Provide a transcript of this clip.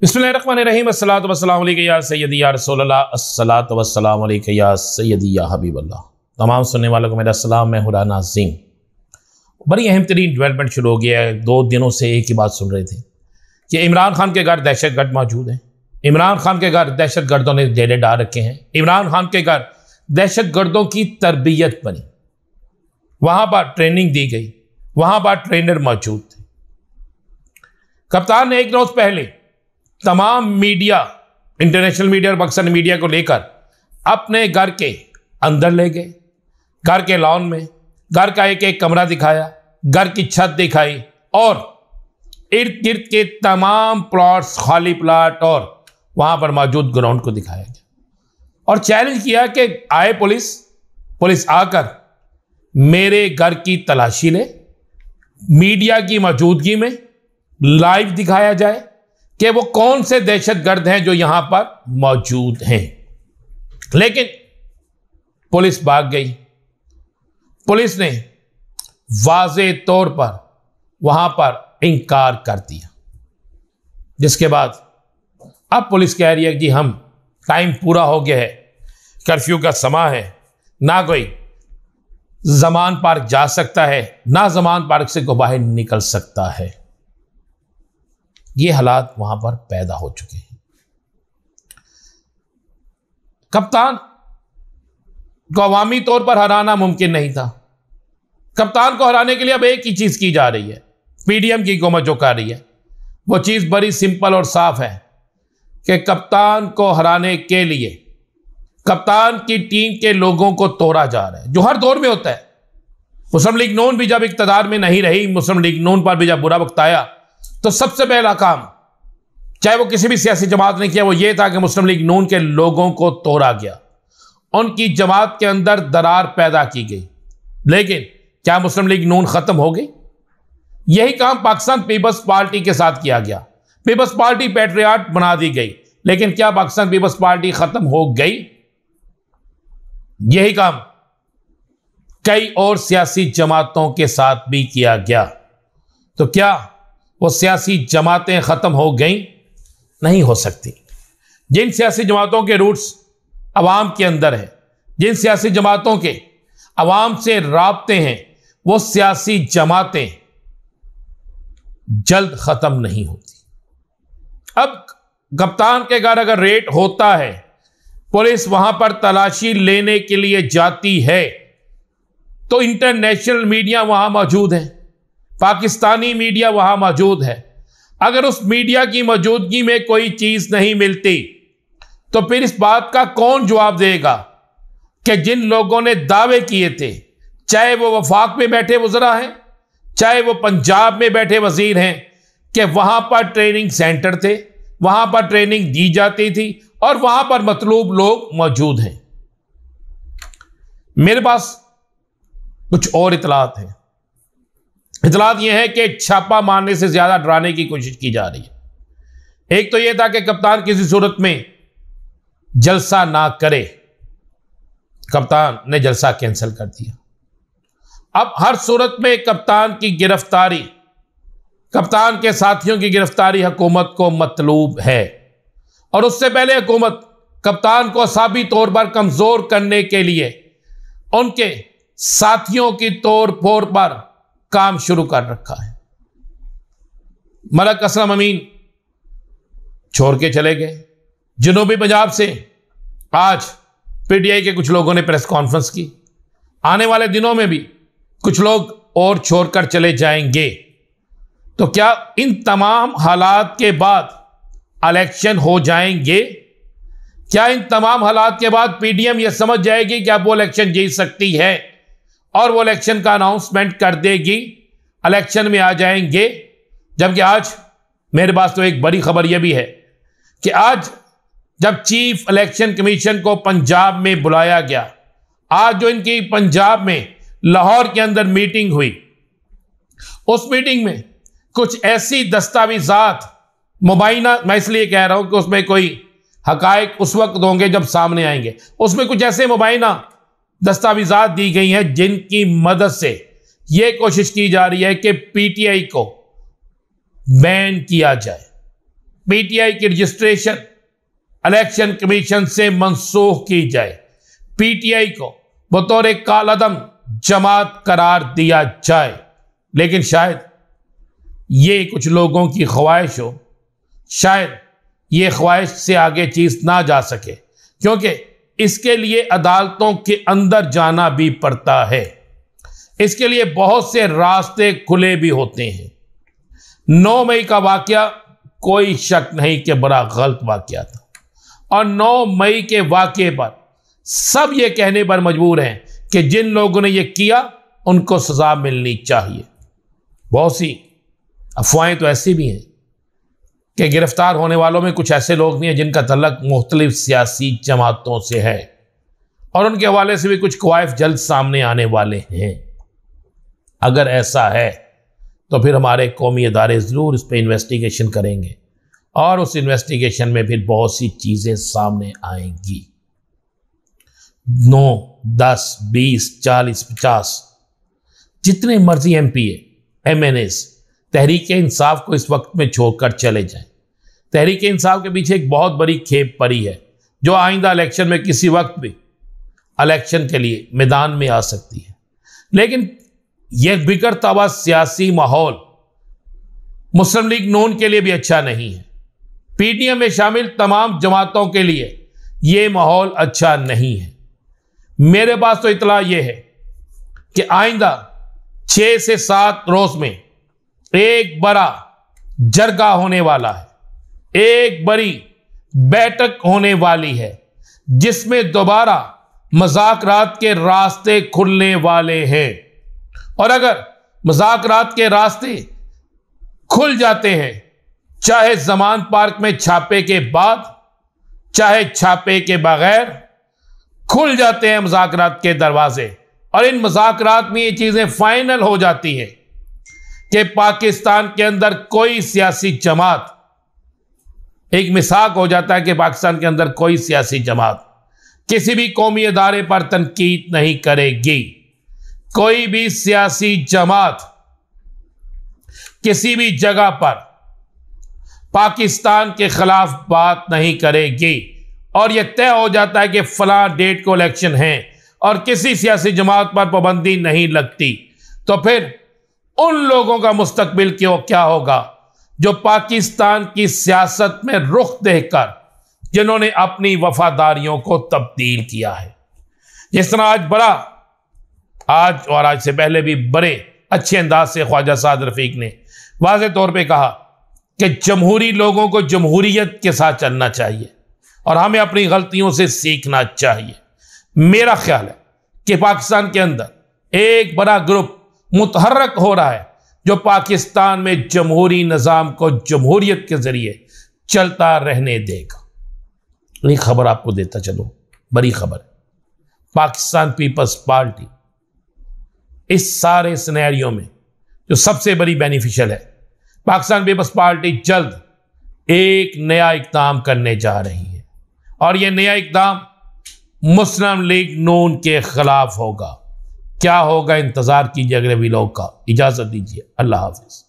तमाम सुनने वालों को मेरा सलाम मैं हुरा नाजीम बड़ी अहम तरीन डेवलपमेंट शुरू हो गया है दो दिनों से एक ही बात सुन रहे थे कि इमरान खान के घर दहशत गर्द मौजूद हैं इमरान खान के घर दहशत गर्दों ने डेरे डाल रखे हैं इमरान खान के घर दहशत गर्दों की तरबियत बनी वहाँ पर ट्रेनिंग दी गई वहाँ पर ट्रेनर मौजूद थे कप्तान ने एक रोज़ पहले तमाम मीडिया इंटरनेशनल मीडिया और पाकिस्तानी मीडिया को लेकर अपने घर के अंदर ले गए घर के लॉन में घर का एक एक कमरा दिखाया घर की छत दिखाई और इर्द गिर्द के तमाम प्लॉट्स खाली प्लाट और वहाँ पर मौजूद ग्राउंड को दिखाया गया और चैलेंज किया कि आए पुलिस पुलिस आकर मेरे घर की तलाशी ले मीडिया की मौजूदगी में लाइव दिखाया जाए कि वो कौन से दहशतगर्द हैं जो यहां पर मौजूद हैं लेकिन पुलिस भाग गई पुलिस ने वाज तौर पर वहां पर इनकार कर दिया जिसके बाद अब पुलिस कह रही है कि हम टाइम पूरा हो गया है कर्फ्यू का समा है ना कोई जमान पार्क जा सकता है ना जमान पार्क से को बाहर निकल सकता है ये हालात वहां पर पैदा हो चुके हैं कप्तान को अवामी तौर पर हराना मुमकिन नहीं था कप्तान को हराने के लिए अब एक ही चीज़ की जा रही है पीडीएम की हुकूमत जो कर रही है वो चीज़ बड़ी सिंपल और साफ है कि कप्तान को हराने के लिए कप्तान की टीम के लोगों को तोड़ा जा रहा है जो हर दौर में होता है मुस्लिम लीग नून भी जब इकतदार में नहीं रही मुस्लिम लीग नून पर भी जब बुरा वक्त आया तो सबसे पहला काम चाहे वो किसी भी सियासी जमात ने किया वो ये था कि मुस्लिम लीग नून के लोगों को तोड़ा गया उनकी जमात के अंदर दरार पैदा की गई लेकिन क्या मुस्लिम लीग नून ख़त्म हो गई यही काम पाकिस्तान पीपल्स पार्टी के साथ किया गया पीपल्स पार्टी पेट्रियाट बना दी गई लेकिन क्या पाकिस्तान पीपल्स पार्टी ख़त्म हो गई यही काम कई और सियासी जमातों के साथ भी किया गया तो क्या वो सियासी जमातें ख़त्म हो गई नहीं हो सकती जिन सियासी जमातों के रूट्स अवाम के अंदर हैं जिन सियासी जमातों के अवाम से रबते हैं वो सियासी जमातें जल्द ख़त्म नहीं होती अब कप्तान के घर अगर रेट होता है पुलिस वहां पर तलाशी लेने के लिए जाती है तो इंटरनेशनल मीडिया वहां मौजूद है पाकिस्तानी मीडिया वहाँ मौजूद है अगर उस मीडिया की मौजूदगी में कोई चीज़ नहीं मिलती तो फिर इस बात का कौन जवाब देगा कि जिन लोगों ने दावे किए थे चाहे वो वफाक में बैठे वजरा हैं चाहे वो पंजाब में बैठे वजीर हैं कि वहां पर ट्रेनिंग सेंटर थे वहां पर ट्रेनिंग दी जाती थी और वहां पर मतलूब लोग मौजूद हैं मेरे पास कुछ और इतलात हैं इतलात यह है कि छापा मारने से ज़्यादा डराने की कोशिश की जा रही है एक तो यह था कि कप्तान किसी सूरत में जलसा ना करे कप्तान ने जलसा कैंसिल कर दिया अब हर सूरत में कप्तान की गिरफ्तारी कप्तान के साथियों की गिरफ्तारी हुकूमत को मतलूब है और उससे पहले हुकूमत कप्तान को असाबी तौर पर कमज़ोर करने के लिए उनके साथियों की तौर फोर पर काम शुरू कर रखा है मलक असलम अमीन छोड़ के चले गए जनूबी पंजाब से आज पीटीआई के कुछ लोगों ने प्रेस कॉन्फ्रेंस की आने वाले दिनों में भी कुछ लोग और छोड़कर चले जाएंगे तो क्या इन तमाम हालात के बाद इलेक्शन हो जाएंगे क्या इन तमाम हालात के बाद पीडीएम यह समझ जाएगी कि अब वो इलेक्शन जीत सकती है और वो इलेक्शन का अनाउंसमेंट कर देगी इलेक्शन में आ जाएंगे जबकि आज मेरे पास तो एक बड़ी खबर यह भी है कि आज जब चीफ इलेक्शन कमीशन को पंजाब में बुलाया गया आज जो इनकी पंजाब में लाहौर के अंदर मीटिंग हुई उस मीटिंग में कुछ ऐसी दस्तावेजात मुबाइना मैं इसलिए कह रहा हूं कि उसमें कोई हकायक उस वक्त होंगे जब सामने आएंगे उसमें कुछ ऐसे मुबाइना दस्तावेजात दी गई हैं जिनकी मदद से ये कोशिश की जा रही है कि पीटीआई को बैन किया जाए पीटीआई की रजिस्ट्रेशन इलेक्शन कमीशन से मनसूख की जाए पीटीआई को बतौर कालदम जमात करार दिया जाए लेकिन शायद ये कुछ लोगों की ख्वाहिश हो शायद ये ख्वाहिश से आगे चीज़ ना जा सके क्योंकि इसके लिए अदालतों के अंदर जाना भी पड़ता है इसके लिए बहुत से रास्ते खुले भी होते हैं नौ मई का वाक्य कोई शक नहीं कि बड़ा गलत वाक्य था और नौ मई के वाक्य पर सब ये कहने पर मजबूर हैं कि जिन लोगों ने यह किया उनको सज़ा मिलनी चाहिए बहुत सी अफवाहें तो ऐसी भी हैं कि गिरफ्तार होने वालों में कुछ ऐसे लोग भी हैं जिनका तलक मुख्तलिफ सियासी जमातों से है और उनके हवाले से भी कुछ क्वाइफ जल्द सामने आने वाले हैं अगर ऐसा है तो फिर हमारे कौमी अदारे ज़रूर इस पर इन्वेस्टिगेशन करेंगे और उस इन्वेस्टिगेशन में फिर बहुत सी चीज़ें सामने आएंगी नौ दस बीस चालीस पचास जितने मर्जी M P M N S Tehreek Insaf को इस वक्त में छोड़कर चले जाएं तहरीक इंसाफ के पीछे एक बहुत बड़ी खेप पड़ी है जो आइंदा इलेक्शन में किसी वक्त भी इलेक्शन के लिए मैदान में आ सकती है लेकिन यह बिगड़ता हुआ सियासी माहौल मुस्लिम लीग नून के लिए भी अच्छा नहीं है पीडीएम में शामिल तमाम जमातों के लिए ये माहौल अच्छा नहीं है मेरे पास तो इतला ये है कि आइंदा छः से सात रोज़ में एक बड़ा जरगा होने वाला है एक बड़ी बैठक होने वाली है जिसमें दोबारा मजाक के रास्ते खुलने वाले हैं और अगर मजाक के रास्ते खुल जाते हैं चाहे जमान पार्क में छापे के बाद चाहे छापे के बगैर खुल जाते हैं मजाक के दरवाजे और इन मजाक में ये चीज़ें फाइनल हो जाती हैं कि पाकिस्तान के अंदर कोई सियासी जमात एक मिसाक हो जाता है कि पाकिस्तान के अंदर कोई सियासी जमात किसी भी कौमी अदारे पर तनकीद नहीं करेगी कोई भी सियासी जमात किसी भी जगह पर पाकिस्तान के खिलाफ बात नहीं करेगी और यह तय हो जाता है कि फला डेट को इलेक्शन है और किसी सियासी जमात पर पाबंदी नहीं लगती तो फिर उन लोगों का मुस्तबिल क्यों क्या होगा जो पाकिस्तान की सियासत में रुख देकर जिन्होंने अपनी वफादारियों को तब्दील किया है जिस तरह आज बड़ा आज और आज से पहले भी बड़े अच्छे अंदाज से ख्वाजा साद रफीक ने वाज तौर पर कहा कि जमहूरी लोगों को जमहूरीत के साथ चलना चाहिए और हमें अपनी गलतियों से सीखना चाहिए मेरा ख्याल है कि पाकिस्तान के अंदर एक बड़ा ग्रुप मुतहरक हो रहा है जो पाकिस्तान में जमहूरी निज़ाम को जमहूरीत के ज़रिए चलता रहने देगा ये खबर आपको देता चलो बड़ी खबर पाकिस्तान पीपल्स पार्टी इस सारे सिनेरियो में जो सबसे बड़ी बेनिफिशियल है पाकिस्तान पीपल्स पार्टी जल्द एक नया इकदाम करने जा रही है और यह नया इकदाम मुस्लिम लीग नून के खिलाफ होगा क्या होगा इंतज़ार कीजिए अगले विलोक का इजाज़त दीजिए अल्लाह हाफिज़